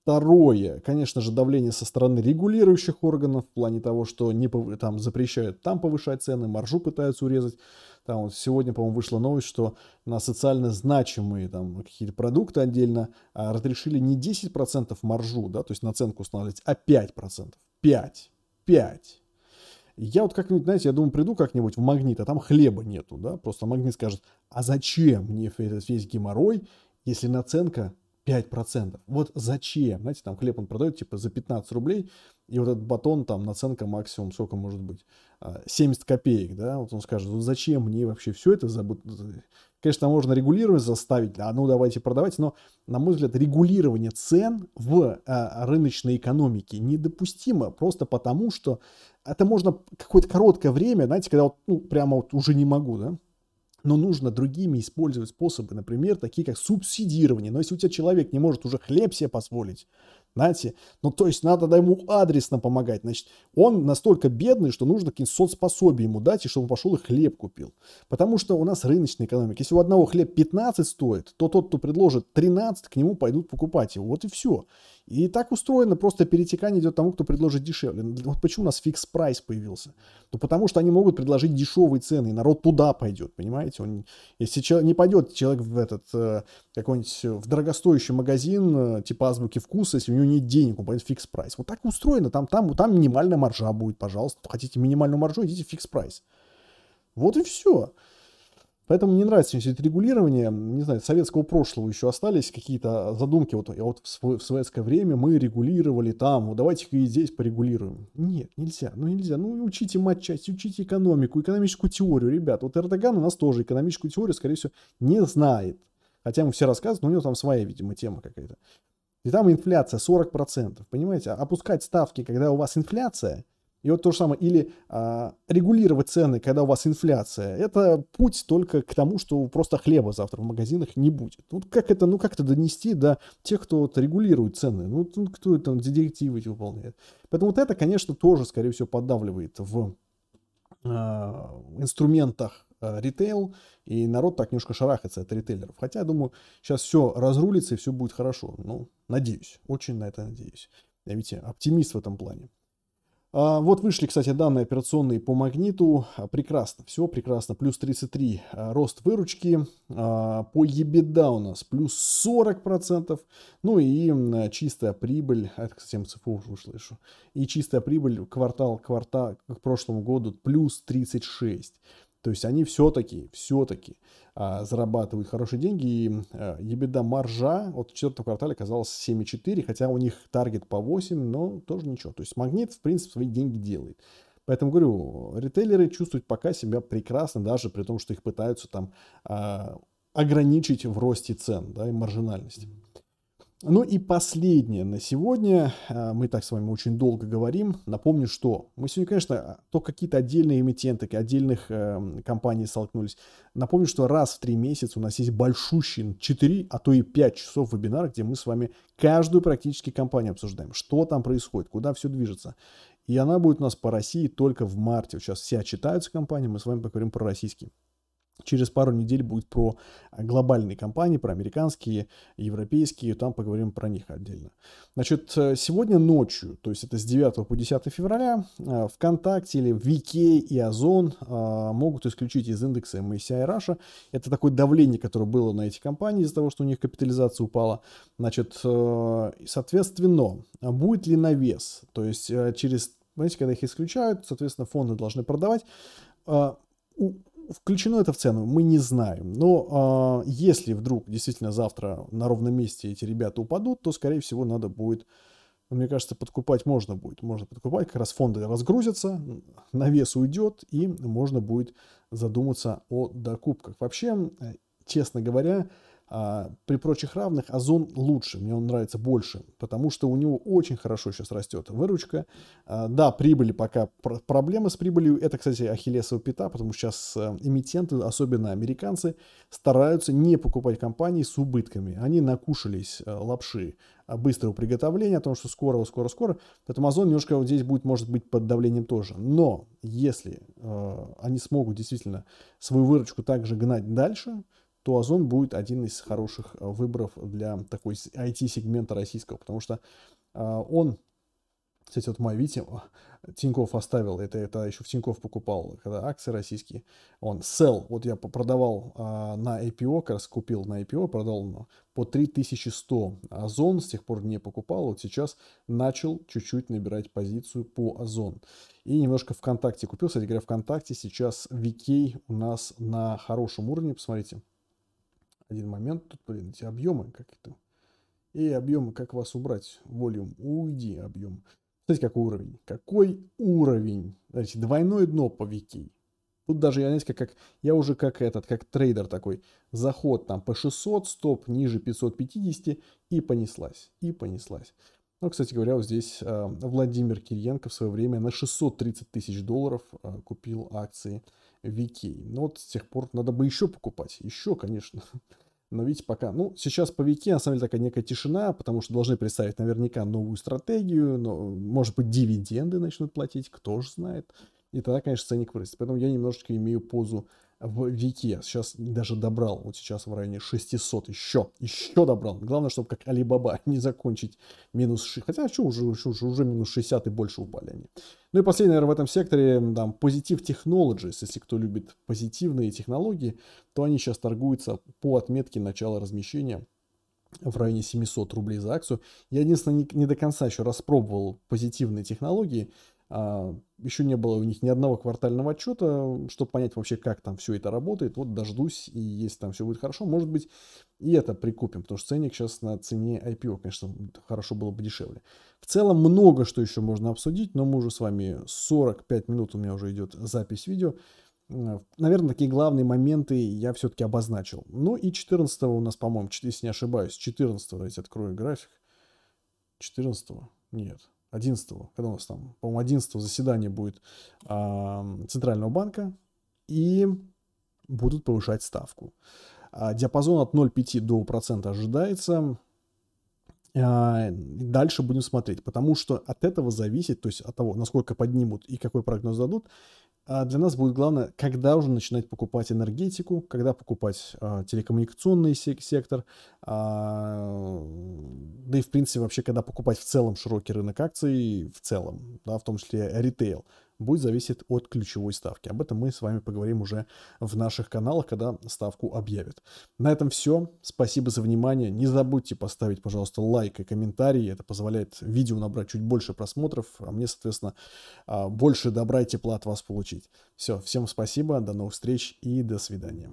Второе, конечно же, давление со стороны регулирующих органов в плане того, что не пов... там запрещают там повышать цены, маржу пытаются урезать. Там вот сегодня, по-моему, вышла новость, что на социально значимые там какие-то продукты отдельно а, разрешили не 10% маржу, да, то есть наценку устанавливать, а 5%. 5. 5. Я вот как-нибудь, знаете, я думаю, приду как-нибудь в магнит, а там хлеба нету, да, просто магнит скажет, а зачем мне этот весь геморрой, если наценка 5%. Вот зачем? Знаете, там хлеб он продает типа за 15 рублей, и вот этот батон там наценка максимум сколько может быть? 70 а, копеек, да? Вот он скажет, вот зачем мне вообще все это забыть? Конечно, можно регулировать, заставить, а ну давайте продавать, но, на мой взгляд, регулирование цен в а, рыночной экономике недопустимо просто потому, что это можно какое-то короткое время, знаете, когда вот, ну, прямо вот уже не могу, да? но нужно другими использовать способы, например, такие как субсидирование. Но если у тебя человек не может уже хлеб себе позволить, знаете, ну то есть надо ему адресно помогать, значит, он настолько бедный, что нужно какие-то соцпособия ему дать, и чтобы он пошел и хлеб купил. Потому что у нас рыночная экономика. Если у одного хлеб 15 стоит, то тот, кто предложит 13, к нему пойдут покупать его. Вот и все. И так устроено, просто перетекание идет тому, кто предложит дешевле. Вот почему у нас фикс-прайс появился? Ну, потому что они могут предложить дешевые цены, и народ туда пойдет, понимаете? Он, если человек, не пойдет человек в этот э, какой-нибудь э, в дорогостоящий магазин э, типа азбуки вкуса, если у него нет денег, он пойдет фикс-прайс. Вот так устроено, там, там, там минимальная маржа будет, пожалуйста. Хотите минимальную маржу, идите фикс-прайс. Вот и все. Поэтому мне нравится все это регулирование, не знаю, советского прошлого еще остались какие-то а, задумки, вот, а вот в, в советское время мы регулировали там, вот давайте-ка и здесь порегулируем. Нет, нельзя, ну нельзя, ну учите матчасть, учите экономику, экономическую теорию, ребят, вот Эрдоган у нас тоже экономическую теорию, скорее всего, не знает, хотя ему все рассказывают, но у него там своя, видимо, тема какая-то. И там инфляция 40%, понимаете, а опускать ставки, когда у вас инфляция – и вот то же самое, или а, регулировать цены, когда у вас инфляция, это путь только к тому, что просто хлеба завтра в магазинах не будет. Вот как это, ну как это донести до тех, кто вот регулирует цены, ну, ну кто это, директивы эти выполняет. Поэтому вот это, конечно, тоже, скорее всего, поддавливает в а, инструментах а, ритейл, и народ так немножко шарахается от ритейлеров. Хотя, я думаю, сейчас все разрулится и все будет хорошо. Ну, надеюсь, очень на это надеюсь. А я, видите, оптимист в этом плане. А, вот вышли, кстати, данные операционные по магниту. А, прекрасно, все прекрасно. Плюс 33 а, рост выручки. По EBITDA у нас плюс 40%. Ну и чистая прибыль. Это, кстати, МЦФУ уже слышу. И чистая прибыль квартал, квартал к прошлому году плюс 36. То есть они все-таки, все-таки а, зарабатывают хорошие деньги. И э, а, EBITDA маржа от четвертого квартала оказалась 7,4, хотя у них таргет по 8, но тоже ничего. То есть магнит, в принципе, свои деньги делает. Поэтому говорю, ритейлеры чувствуют пока себя прекрасно, даже при том, что их пытаются там а, ограничить в росте цен да, и маржинальность. Ну и последнее на сегодня. Э, мы так с вами очень долго говорим. Напомню, что мы сегодня, конечно, то какие-то отдельные эмитенты, отдельных э, компаний столкнулись. Напомню, что раз в три месяца у нас есть большущий 4, а то и 5 часов вебинар, где мы с вами каждую практически компанию обсуждаем. Что там происходит, куда все движется. И она будет у нас по России только в марте. Вот сейчас все отчитаются компании, мы с вами поговорим про российские. Через пару недель будет про э, глобальные компании, про американские, европейские, там поговорим про них отдельно. Значит, э, сегодня ночью, то есть это с 9 по 10 февраля, э, ВКонтакте или VK и Озон могут исключить из индекса MSCI Russia. Это такое давление, которое было на эти компании из-за того, что у них капитализация упала. Значит, соответственно, будет ли навес, то есть через, знаете, когда их исключают, соответственно, фонды должны продавать, включено это в цену, мы не знаем. Но э, если вдруг действительно завтра на ровном месте эти ребята упадут, то, скорее всего, надо будет, ну, мне кажется, подкупать можно будет. Можно подкупать, как раз фонды разгрузятся, навес уйдет, и можно будет задуматься о докупках. Вообще, честно говоря, а, при прочих равных Озон лучше, мне он нравится больше, потому что у него очень хорошо сейчас растет выручка. А, да, прибыли пока, проблемы с прибылью, это, кстати, ахиллесова пята, потому что сейчас э, эмитенты, особенно американцы, стараются не покупать компании с убытками. Они накушались э, лапши а, быстрого приготовления, о том, что скоро, скоро, скоро. Поэтому Озон немножко вот здесь будет, может быть, под давлением тоже. Но если э, они смогут действительно свою выручку также гнать дальше, то Озон будет один из хороших э, выборов для такой IT-сегмента российского, потому что э, он, кстати, вот мой Витя, Тиньков оставил, это, это еще в Тиньков покупал, когда акции российские, он sell, вот я продавал э, на IPO, как раз купил на IPO, продал ну, по 3100 Озон, с тех пор не покупал, вот сейчас начал чуть-чуть набирать позицию по Озон. И немножко ВКонтакте купил, кстати говоря, ВКонтакте сейчас VK у нас на хорошем уровне, посмотрите, один момент, тут, блин, эти объемы какие-то. И объемы, как вас убрать? Волюм, уйди, объем. Смотрите, какой уровень. Какой уровень? Знаете, двойное дно по вики. Тут даже, я знаете, как, как, я уже как этот, как трейдер такой. Заход там по 600, стоп ниже 550 и понеслась, и понеслась. Ну, кстати говоря, вот здесь э, Владимир Кириенко в свое время на 630 тысяч долларов э, купил акции Вики. Но ну, вот с тех пор надо бы еще покупать. Еще, конечно. Но видите, пока, ну, сейчас по веке на самом деле, такая некая тишина, потому что должны представить наверняка новую стратегию, но, может быть, дивиденды начнут платить, кто же знает. И тогда, конечно, ценник вырастет. Поэтому я немножечко имею позу в веке. Сейчас даже добрал, вот сейчас в районе 600, еще, еще добрал. Главное, чтобы как Алибаба не закончить минус 6, хотя еще уже, уже, уже минус 60 и больше упали они. Ну и последний, наверное, в этом секторе, там, позитив Technologies, если кто любит позитивные технологии, то они сейчас торгуются по отметке начала размещения в районе 700 рублей за акцию. Я, единственное, не, не до конца еще распробовал позитивные технологии, а, еще не было у них ни одного квартального отчета, чтобы понять вообще, как там все это работает. Вот дождусь, и если там все будет хорошо, может быть, и это прикупим, потому что ценник сейчас на цене IPO, конечно, хорошо было бы дешевле. В целом много что еще можно обсудить, но мы уже с вами 45 минут, у меня уже идет запись видео. Э, Наверное, такие главные моменты я все-таки обозначил. Ну и 14 у нас, по-моему, если не ошибаюсь, 14 давайте открою график. 14 Нет, 11 когда у нас там, по-моему, 11 заседание будет э, Центрального банка, и будут повышать ставку. Э, диапазон от 0,5 до процента ожидается. Э, дальше будем смотреть, потому что от этого зависит, то есть от того, насколько поднимут и какой прогноз дадут, а для нас будет главное, когда уже начинать покупать энергетику, когда покупать а, телекоммуникационный сек- сектор, а, да и в принципе вообще, когда покупать в целом широкий рынок акций в целом, да, в том числе ритейл будет зависеть от ключевой ставки. Об этом мы с вами поговорим уже в наших каналах, когда ставку объявят. На этом все. Спасибо за внимание. Не забудьте поставить, пожалуйста, лайк и комментарий. Это позволяет видео набрать чуть больше просмотров, а мне, соответственно, а, больше добра и тепла от вас получить. Все, всем спасибо, до новых встреч и до свидания.